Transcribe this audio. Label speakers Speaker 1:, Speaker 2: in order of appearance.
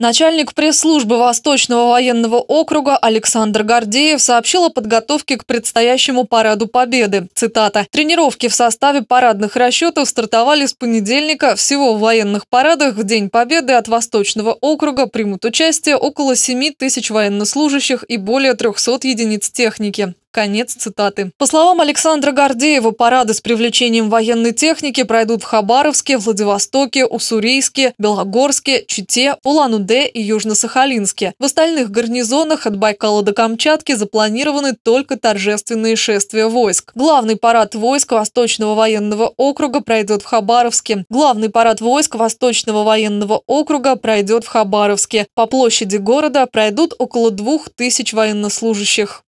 Speaker 1: Начальник пресс-службы Восточного военного округа Александр Гордеев сообщил о подготовке к предстоящему параду Победы. Цитата. «Тренировки в составе парадных расчетов стартовали с понедельника. Всего в военных парадах в День Победы от Восточного округа примут участие около 7 тысяч военнослужащих и более 300 единиц техники. Конец цитаты. По словам Александра Гордеева, парады с привлечением военной техники пройдут в Хабаровске, Владивостоке, Уссурийске, Белогорске, Чите, Улан-Удэ и Южно-Сахалинске. В остальных гарнизонах от Байкала до Камчатки запланированы только торжественные шествия войск. Главный парад войск Восточного военного округа пройдет в Хабаровске. Главный парад войск Восточного военного округа пройдет в Хабаровске. По площади города пройдут около двух тысяч военнослужащих.